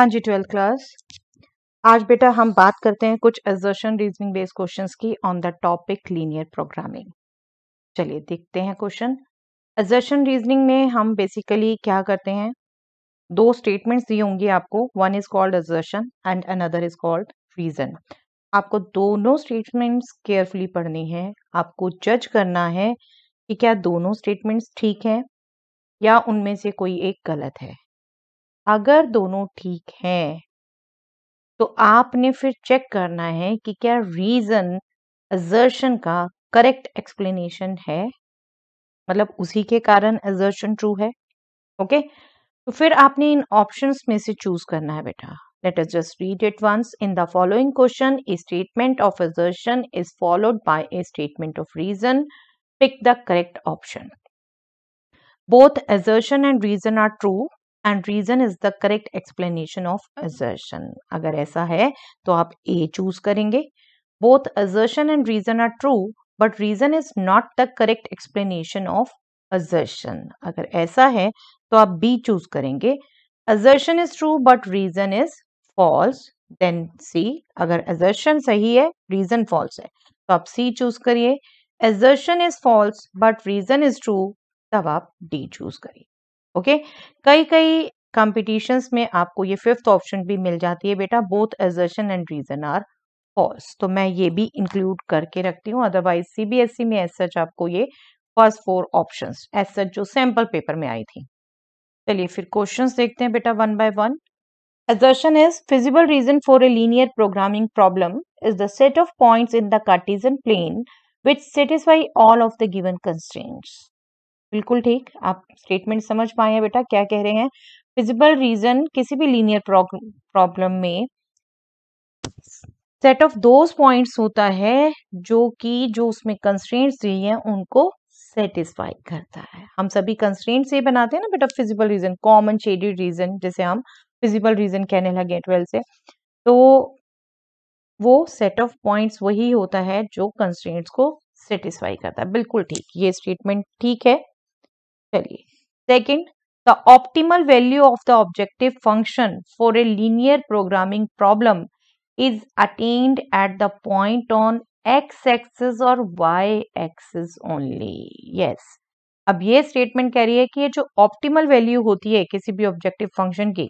हाँ जी twelfth class आज बेटा हम बात करते हैं कुछ एजर्शन रीजनिंग बेस्ड क्वेश्चंस की on the topic linear programming चलिए देखते हैं क्वेश्चन एजर्शन रीजनिंग में हम बेसिकली क्या करते हैं दो स्टेटमेंट्स दी होंगी आपको one is called assertion and another is called reason आपको दोनों स्टेटमेंट्स केयरफुली पढ़नी है आपको जज करना है कि क्या दोनों स्टेटमेंट्स ठीक हैं या उनमें से कोई एक गलत है अगर दोनों ठीक हैं तो आपने फिर चेक करना है कि क्या रीजन एजर्शन का करेक्ट एक्सप्लेनेशन है मतलब उसी के कारण एजर्शन ट्रू है ओके तो फिर आपने इन ऑप्शंस में से चूज करना है बेटा let's just read it once in the following question a statement of assertion is followed by a statement of reason pick the correct option both assertion and reason are true and reason is the correct explanation of assertion अगर ऐसा है तो आप A choose करेंगे both assertion and reason are true but reason is not the correct explanation of assertion अगर ऐसा है तो आप बी चूज करेंगे assertion is true but reason is false then C अगर एजर्शन सही है रीजन फॉल्स है तो आप सी चूज करिए assertion is false but reason is true तब आप डी चूज करिए ओके कई कई कॉम्पिटिशन्स में आपको ये फिफ्थ ऑप्शन भी मिल जाती है बेटा both assertion and reason are false तो मैं ये भी इंक्लूड करके रखती हूँ अदरवाइज सीबीएसई e में एज सच आपको ये first four option as such जो सैम्पल पेपर में आई थी चलिए फिर क्वेश्चन देखते हैं बेटा one by one assertion is feasible reason for a linear programming problem is the set of points in the cartesian plane which satisfy all of the given constraints बिल्कुल ठीक आप स्टेटमेंट समझ पाए हैं बेटा क्या कह रहे हैं फिजिबल रीजन किसी भी लीनियर प्रॉब्लम में सेट ऑफ दोज पॉइंट्स होता है जो कि जो उसमें कंस्ट्रेंट्स दी हैं उनको सेटिस्फाई करता है हम सभी कंस्ट्रेंट ये बनाते हैं ना बेटा feasible region common shaded region जैसे हम फिजिबल रीजन कहने लगे ट्वेल्थ से तो वो सेट ऑफ पॉइंट्स वही होता है जो कंस्ट्रेंट्स को सेटिस्फाई करता है बिल्कुल ठीक ये स्टेटमेंट ठीक है चलिए second the optimal value of the objective function for a linear programming problem is attained at the point on x axis और वाई एक्सिस ओनली यस अब ये स्टेटमेंट कह रही है कि ये जो ऑप्टिमल वैल्यू होती है किसी भी ऑब्जेक्टिव फंक्शन की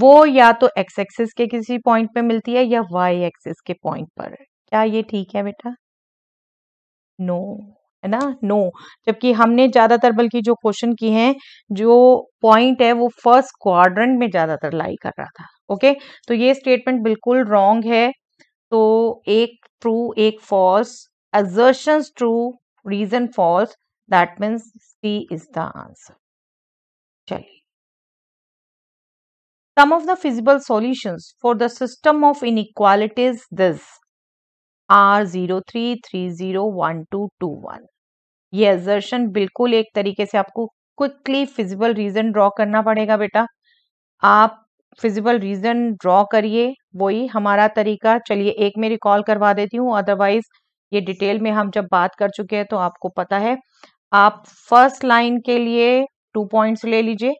वो या तो एक्स एक्सिस के किसी पॉइंट पे मिलती है या वाई एक्सिस के पॉइंट पर क्या ये ठीक है बेटा नो no. है ना नो जबकि हमने ज्यादातर बल्कि जो क्वेश्चन की हैं जो पॉइंट है वो फर्स्ट क्वाड्रेंट में ज्यादातर लाई कर रहा था ओके तो ये स्टेटमेंट बिल्कुल रॉन्ग है तो एक ट्रू एक false assertion true reason false that means C is the answer चलिए Some of the feasible solutions for the system of inequalities this one ये एजर्शन बिल्कुल एक तरीके से आपको क्विकली फिजिबल रीजन ड्रॉ करना पड़ेगा बेटा आप फिजिबल रीजन ड्रॉ करिए वही हमारा तरीका चलिए एक में रिकॉल करवा देती हूँ अदरवाइज ये डिटेल में हम जब बात कर चुके हैं तो आपको पता है आप फर्स्ट लाइन के लिए टू पॉइंट्स ले लीजिए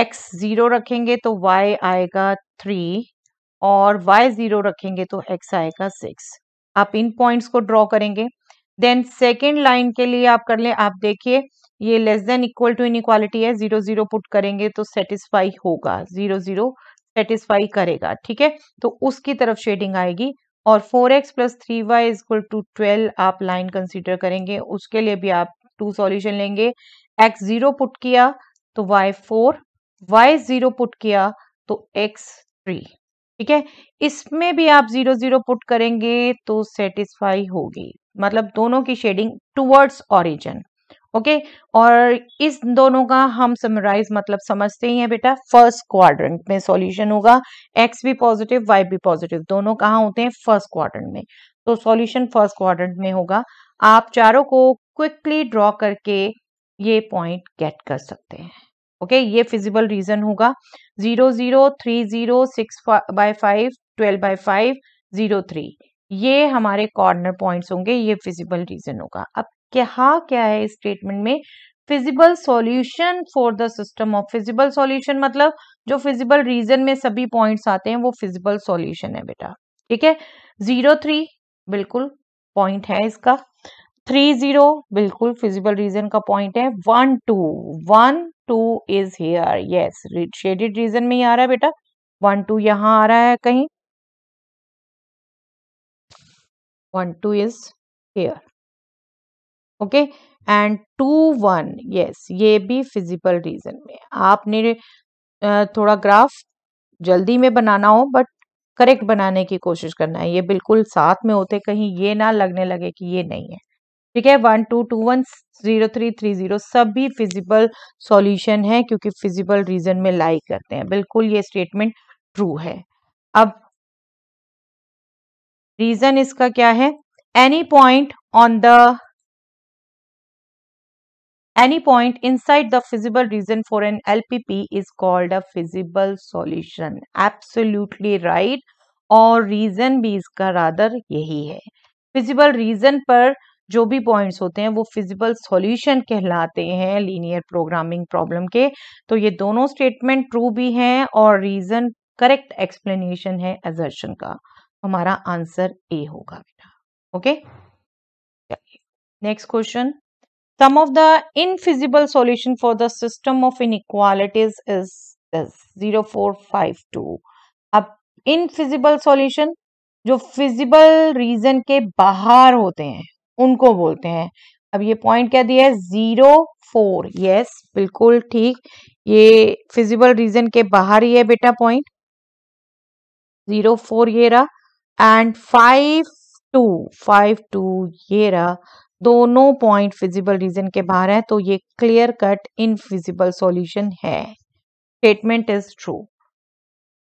एक्स जीरो रखेंगे तो वाई आएगा थ्री और वाई जीरो रखेंगे तो एक्स आएगा सिक्स आप इन पॉइंट्स को ड्रॉ करेंगे देन सेकेंड लाइन के लिए आप कर लें आप देखिए ये less than equal to inequality है जीरो जीरो पुट करेंगे तो सेटिस्फाई होगा जीरो जीरो सेटिस्फाई करेगा ठीक है तो उसकी तरफ शेडिंग आएगी और four x plus three y equal to twelve आप लाइन कंसिडर करेंगे उसके लिए भी आप टू सॉल्यूशन लेंगे एक्स जीरो पुट किया तो y four y zero put किया तो एक्स थ्री ठीक है इसमें भी आप जीरो जीरो पुट करेंगे तो सेटिस्फाई होगी मतलब दोनों की शेडिंग टूवर्ड्स ऑरिजन ओके और इस दोनों का हम समराइज मतलब समझते ही हैं बेटा फर्स्ट क्वाड्रेंट में सॉल्यूशन होगा एक्स भी पॉजिटिव वाई भी पॉजिटिव दोनों कहा होते हैं फर्स्ट क्वाड्रेंट में तो सॉल्यूशन फर्स्ट क्वाड्रेंट में होगा आप चारों को क्विकली ड्रॉ करके ये पॉइंट गेट कर सकते हैं ओके ये फिजिबल रीजन होगा zero zero three zero six by five twelve by five zero three ये हमारे कॉर्नर पॉइंट्स होंगे ये फिजिबल रीजन होगा अब क्या क्या है इस स्टेटमेंट में feasible solution for the system of feasible solution मतलब जो फिजिबल रीजन में सभी पॉइंट्स आते हैं वो फिजिबल सॉल्यूशन है बेटा ठीक है जीरो थ्री बिल्कुल पॉइंट है इसका थ्री जीरो बिल्कुल फिजिबल रीजन का पॉइंट है one two one two is here yes shaded region में ही आ रहा है बेटा वन टू यहां आ रहा है कहीं one two is here okay and two one yes ये भी फिजिबल रीजन में आपने थोड़ा ग्राफ जल्दी में बनाना हो बट करेक्ट बनाने की कोशिश करना है ये बिल्कुल साथ में होते कहीं ये ना लगने लगे कि ये नहीं है ठीक है one two two one zero three three zero सभी फिजिबल सॉल्यूशन है क्योंकि फिजिबल रीजन में लाई करते हैं बिल्कुल ये स्टेटमेंट ट्रू है अब रीजन इसका क्या है any point on the side the feasible region for an L P P is called a feasible solution absolutely right और रीजन भी इसका रादर यही है फिजिबल रीजन पर जो भी पॉइंट्स होते हैं वो फिजिबल सॉल्यूशन कहलाते हैं लीनियर प्रोग्रामिंग प्रॉब्लम के तो ये दोनों स्टेटमेंट ट्रू भी हैं और रीजन करेक्ट एक्सप्लेनेशन है एजर्शन का हमारा आंसर ए होगा बेटा okay next question some of the infeasible solution for the system of equalities is zero four five two अब इनफिजिबल सॉल्यूशन जो फिजिबल रीजन के बाहर होते हैं उनको बोलते हैं अब ये पॉइंट क्या दिया है जीरो फोर यस बिल्कुल ठीक ये फिजिबल रीजन के बाहर ही है बेटा पॉइंट जीरो फोर ये रहा and five two five two ये रहा दोनों पॉइंट फिजिबल रीजन के बाहर है तो ये क्लियर कट इनफिजिबल सॉल्यूशन है स्टेटमेंट इज ट्रू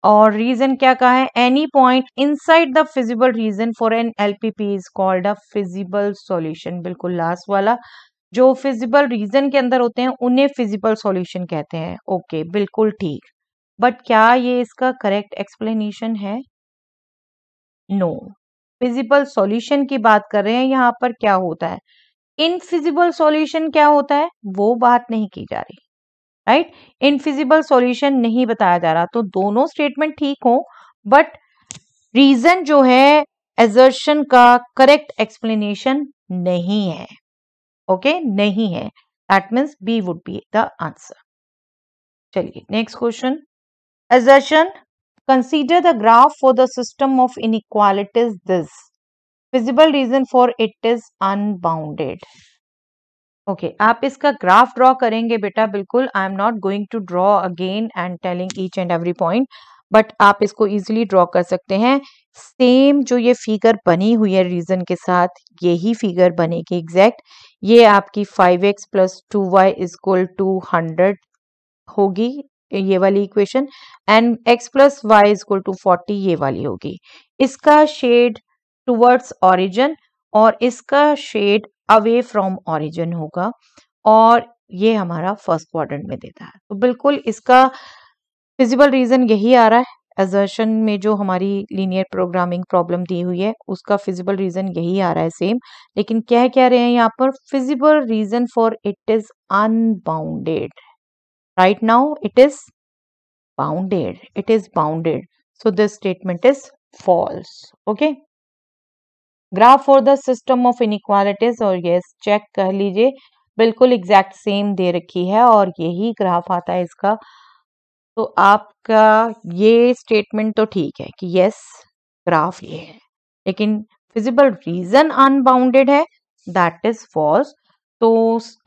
और रीजन क्या कहा है any point inside the feasible region for an LPP is called a feasible solution बिल्कुल लास्ट वाला जो फिजिबल रीजन के अंदर होते हैं उन्हें फिजिबल सॉल्यूशन कहते हैं ओके okay, बिल्कुल ठीक बट क्या ये इसका करेक्ट एक्सप्लेनेशन है नो फिजिबल सॉल्यूशन की बात कर रहे हैं यहाँ पर क्या होता है इनफिजिबल सॉल्यूशन क्या होता है वो बात नहीं की जा रही राइट इनफिजिबल सॉल्यूशन नहीं बताया जा रहा तो दोनों स्टेटमेंट ठीक हो बट रीजन जो है एजर्शन का करेक्ट एक्सप्लेनेशन नहीं है ओके okay? नहीं है that means B would be the answer चलिए next question assertion consider the graph for the system of inequalities this feasible region for it is unbounded okay okay, आप इसका graph draw करेंगे बेटा बिल्कुल I am not going to draw again and telling each and every point but आप इसको easily draw कर सकते हैं सेम जो ये फिगर बनी हुई है रीजन के साथ यही फिगर बनेगी एग्जैक्ट ये आपकी five x plus two y equal to hundred होगी ये वाली equation and x plus y equal to forty ये वाली होगी इसका शेड टूवर्ड्स ऑरिजन और इसका शेड अवे फ्रॉम ऑरिजन होगा और ये हमारा फर्स्ट क्वाड्रेंट में देता है तो बिल्कुल इसका फिजिबल रीजन यही आ रहा है एजर्शन में जो हमारी लीनियर प्रोग्रामिंग प्रॉब्लम दी हुई है उसका फिजिबल रीजन यही आ रहा है सेम लेकिन क्या कह रहे हैं यहाँ पर feasible region for it is unbounded right now it is bounded it is bounded so this statement is false okay graph for the system of inequalities और ये चेक कर लीजिए बिल्कुल एग्जैक्ट सेम दे रखी है और यही ग्राफ आता है इसका तो आपका ये स्टेटमेंट तो ठीक है कि यस ग्राफ ये है लेकिन फिजिबल रीजन अनबाउंडेड है दैट इज फॉल्स तो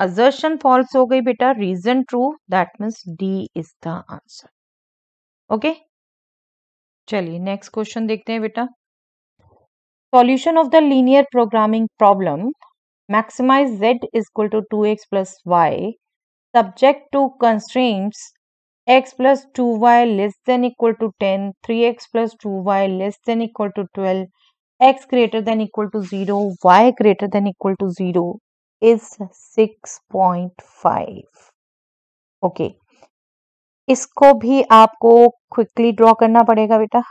अजर्शन फॉल्स हो गई बेटा reason true that means D is the answer okay चलिए नेक्स्ट क्वेश्चन देखते हैं बेटा Solution of the linear programming problem maximize z is equal to 2x plus y subject to constraints x plus 2y less than equal to 10, 3x plus 2y less than equal to 12, x greater than equal to 0, y greater than equal to 0 is 6.5. Okay okay. इसको भी आपको quickly draw करना पड़ेगा बेटा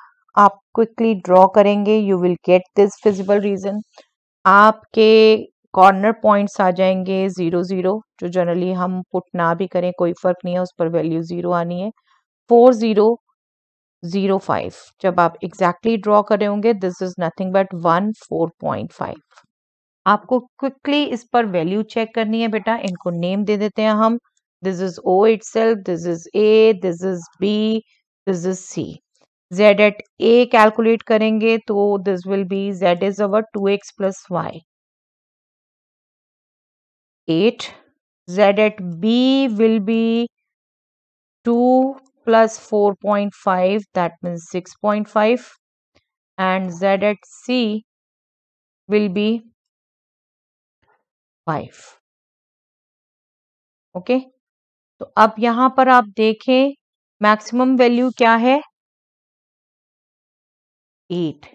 आप quickly draw करेंगे you will get this feasible region आपके corner points आ जाएंगे ज़ीरो ज़ीरो जो जनरली हम पुट ना भी करें कोई फ़र्क नहीं है उस पर वैल्यू ज़ीरो आनी है फोर ज़ीरो ज़ीरो फाइव जब आप एग्जैक्टली ड्रॉ करे होंगे this is nothing but one four point five आपको क्विकली इस पर वैल्यू चेक करनी है बेटा इनको नेम दे देते हैं हम this is O it this is A this is B this is C z at a calculate करेंगे तो this will be z is our two x plus y at z at b will be 2 plus 4.5 that means 6.5 and z at c will be 5 okay okay? तो अब यहां पर आप देखें maximum value क्या है at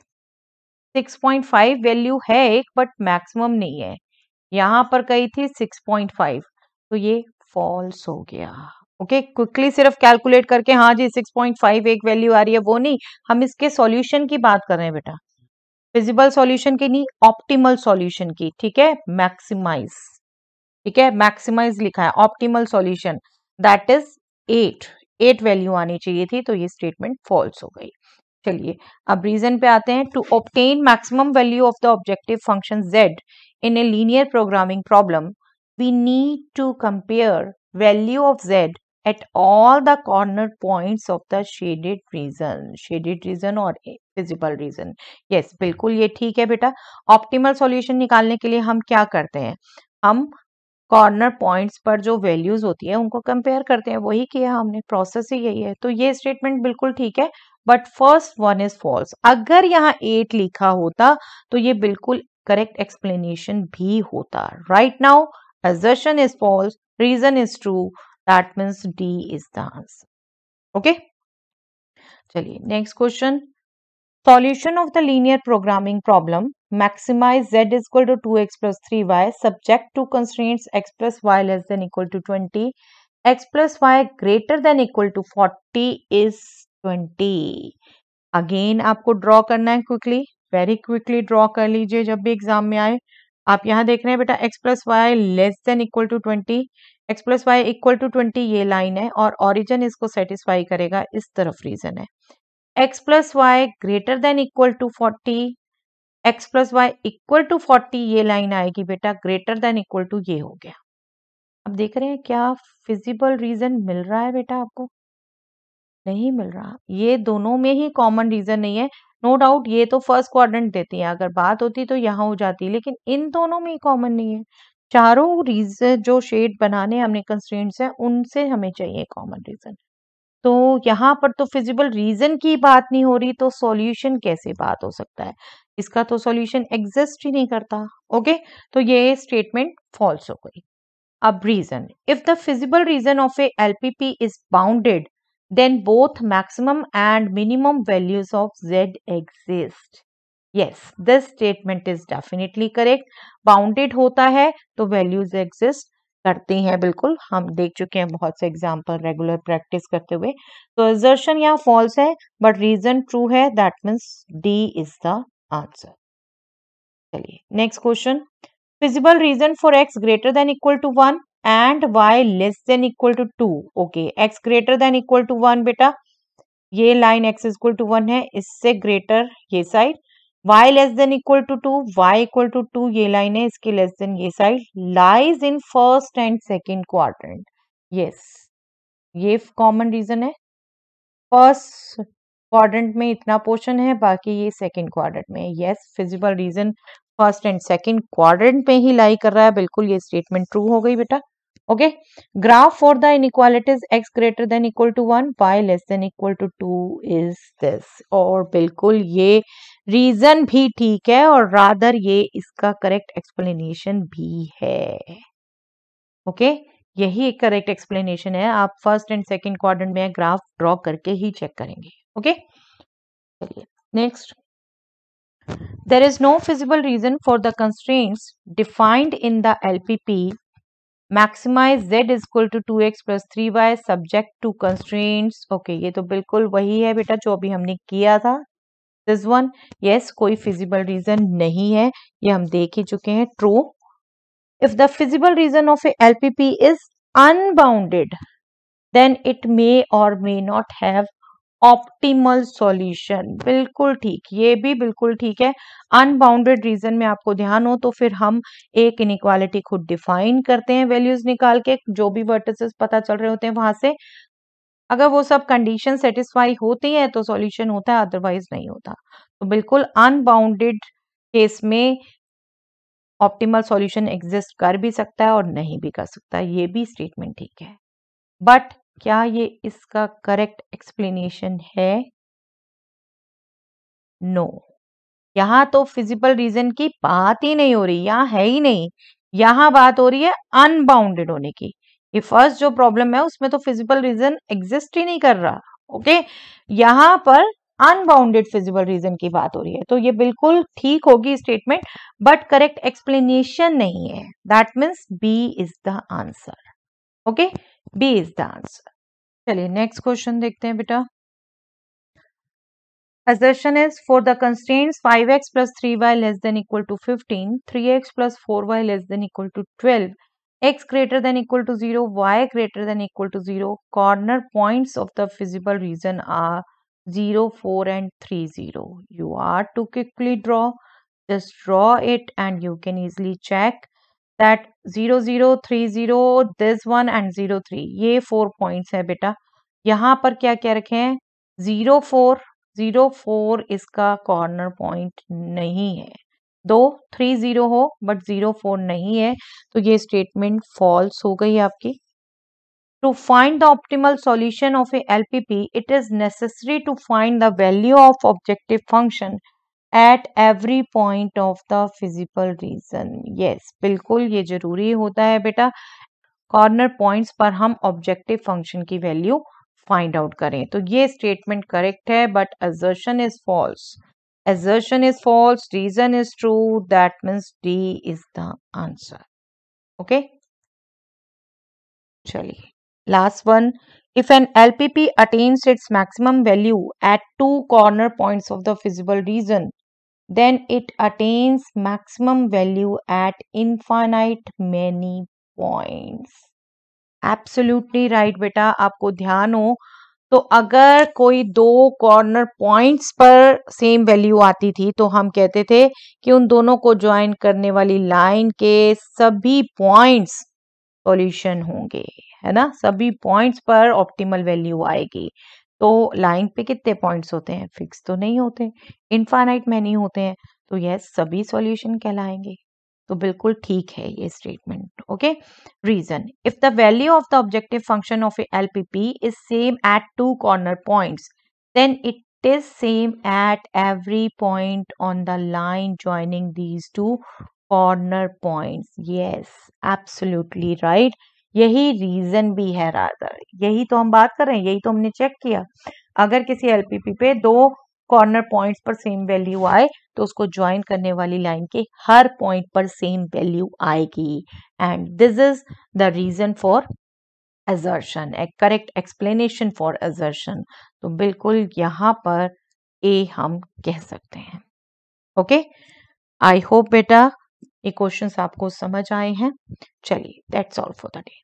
six point five value है एक बट मैक्सिमम नहीं है यहां पर कही थी सिक्स पॉइंट फाइव तो ये फॉल्स हो गया ओके okay, क्विकली सिर्फ कैलकुलेट करके हाँ जी 6.5 एक वैल्यू आ रही है वो नहीं हम इसके सॉल्यूशन की बात कर रहे हैं बेटा फिजिबल सॉल्यूशन की नहीं ऑप्टिमल सॉल्यूशन की ठीक है मैक्सिमाइज ठीक है मैक्सिमाइज लिखा है optimal solution that is at at value आनी चाहिए थी तो ये स्टेटमेंट फॉल्स हो गई चलिए अब रीजन पे आते हैं to obtain maximum value of the objective function z in a linear programming problem we need to compare value of z at all the corner points of the shaded region shaded region और feasible region yes बिल्कुल ये ठीक है बेटा optimal solution निकालने के लिए हम क्या करते हैं हम कॉर्नर पॉइंट्स पर जो वैल्यूज होती है उनको कंपेयर करते हैं वही किया हमने प्रोसेस ही यही है तो ये स्टेटमेंट बिल्कुल ठीक है but first one is false अगर यहाँ एट लिखा होता तो ये बिल्कुल करेक्ट एक्सप्लेनेशन भी होता right now assertion is false reason is true that means D is the answer okay चलिए next question solution of the linear programming problem maximize z is equal to two x plus three y subject to constraints x plus y less than equal to twenty x plus y greater than equal to forty is twenty again आपको draw करना है quickly very quickly draw कर लीजिए जब भी exam में आए आप यहाँ देख रहे हैं बेटा x plus y less than equal to twenty x plus y equal to twenty ये लाइन है और ऑरिजन इसको सेटिस्फाई करेगा इस तरफ रीजन है x plus y greater than equal to forty x plus y equal to forty ये लाइन आएगी बेटा ग्रेटर देन इक्वल टू ये हो गया अब देख रहे हैं क्या फिजिबल रीजन मिल रहा है बेटा आपको नहीं मिल रहा ये दोनों में ही कॉमन रीजन नहीं है नो no डाउट ये तो फर्स्ट क्वाड्रेंट देती है अगर बात होती तो यहाँ हो जाती लेकिन इन दोनों में कॉमन नहीं है चारों रीजन जो शेड बनाने हमने कंस्ट्रेंट्स हैं उनसे हमें चाहिए कॉमन रीजन तो यहाँ पर तो फिजिबल रीजन की बात नहीं हो रही तो सॉल्यूशन कैसे बात हो सकता है इसका तो सॉल्यूशन एग्जिस्ट ही नहीं करता ओके तो ये स्टेटमेंट फॉल्स हो गई अब reason if the feasible region of a LPP is bounded then both maximum and minimum values of z exist. Yes, this statement is definitely correct. Bounded होता है तो values exist करते हैं बिल्कुल हम देख चुके हैं बहुत से एग्जाम्पल रेगुलर प्रैक्टिस करते हुए तो एजर्शन या फॉल्स है बट रीजन ट्रू है that means D is the answer चलिए next question feasible region for x greater than equal to one and y less than equal to two okay x greater than equal to one बेटा ये line x equal to one है इससे greater ये side y less than equal to 2, y equal to 2 ये line है इसके less than ये side lies in first and second quarter yes ये कॉमन रीजन है फर्स्ट क्वाड्रेंट में इतना पोर्शन है बाकी ये सेकंड क्वाड्रेंट में yes feasible region first and second quadrant में ही लाई कर रहा है बिल्कुल ये स्टेटमेंट ट्रू हो गई बेटा okay graph for the in inequalities x greater than equal to one y less than equal to two is this और बिल्कुल ये रीजन भी ठीक है और रादर ये इसका करेक्ट एक्सप्लेनेशन भी है ओके okay? यही एक करेक्ट एक्सप्लेनेशन है आप फर्स्ट एंड सेकेंड क्वारंट में ग्राफ ड्रॉ करके ही चेक करेंगे ओके चलिए next there is no feasible reason for the constraints defined in the lpp maximise z is equal to two x plus three y subject to constraints okay ये तो बिल्कुल वही है बेटा जो अभी हमने किया था दिस वन यस कोई फिजिबल रीजन नहीं है ये हम देख ही चुके हैं true if the feasible region of a L P P is unbounded then it may और may not have optimal solution बिल्कुल ठीक ये भी बिल्कुल ठीक है अनबाउंडेड रीजन में आपको ध्यान हो तो फिर हम एक इनक्वालिटी खुद डिफाइन करते हैं वैल्यूज निकाल के जो भी वर्टिसेस पता चल रहे होते हैं वहां से अगर वो सब कंडीशन सेटिस्फाई होती है तो सॉल्यूशन होता है अदरवाइज नहीं होता तो बिल्कुल अनबाउंडेड केस में ऑप्टिमल सॉल्यूशन एग्जिस्ट कर भी सकता है और नहीं भी कर सकता ये भी स्टेटमेंट ठीक है बट क्या ये इसका करेक्ट एक्सप्लेनेशन है नो no. यहां तो फिजिकल रीजन की बात ही नहीं हो रही यहाँ है ही नहीं यहां बात हो रही है अनबाउंडेड होने की ये फर्स्ट जो प्रॉब्लम है उसमें तो फिजिकल रीजन एग्जिस्ट ही नहीं कर रहा ओके okay? पर अनबाउंडेड फिजिकल रीजन की बात हो रही है तो ये बिल्कुल ठीक होगी स्टेटमेंट बट करेक्ट एक्सप्लेनेशन नहीं है that means B is the answer okay B is the answer चलिए नेक्स्ट क्वेश्चन देखते हैं बेटा assertion is for the constraints 5x plus 3y less than equal to 15, 3x plus 4y less than equal to 12, x greater than equal to 0, y greater than equal to 0, corner points of the feasible region are 0, 4 and 3, 0. You are to quickly draw, just draw it and you can easily check that zero zero three zero this one and zero three ये four points है बेटा यहां पर क्या क्या रखे हैं zero four zero four इसका कॉर्नर पॉइंट नहीं है दो थ्री जीरो हो बट जीरो फोर नहीं है तो ये स्टेटमेंट फॉल्स हो गई आपकी to find the optimal solution of a LPP it is necessary to find the value of objective function at every point of the physical region yes बिल्कुल ये जरूरी होता है बेटा कॉर्नर पॉइंट्स पर हम ऑब्जेक्टिव फंक्शन की वैल्यू फाइंड आउट करें तो ये स्टेटमेंट करेक्ट है but assertion is false assertion is false reason is true that means D is the answer okay चलिए last one if an LPP attains its maximum value at two corner points of the feasible region then it attains maximum value at infinite many points. Absolutely right right, बेटा आपको ध्यान हो तो अगर कोई दो corner points पर same value आती थी तो हम कहते थे कि उन दोनों को ज्वाइन करने वाली लाइन के सभी पॉइंट्स सॉल्यूशन होंगे है ना सभी पॉइंट्स पर ऑप्टिमल वैल्यू आएगी तो लाइन पे कितने पॉइंट्स होते हैं फिक्स तो नहीं होते इनफाइनाइट में नहीं होते हैं तो यह सभी सॉल्यूशन कहलाएंगे तो बिल्कुल ठीक है ये statement okay reason if the value of the objective function of L P P is same at two corner point then it is same at every point on the line joining these two corner points yes absolutely right यही reason भी है rather यही तो हम बात कर रहे हैं यही तो हमने चेक किया अगर किसी एलपीपी पे दो कॉर्नर पॉइंट्स पर सेम वैल्यू आए तो उसको ज्वाइन करने वाली लाइन के हर पॉइंट पर सेम वैल्यू आएगी and this is the reason for assertion A correct explanation for assertion तो बिल्कुल यहां पर ए हम कह सकते हैं ओके आई होप बेटा ये क्वेश्चंस आपको समझ आए हैं चलिए that's all for the day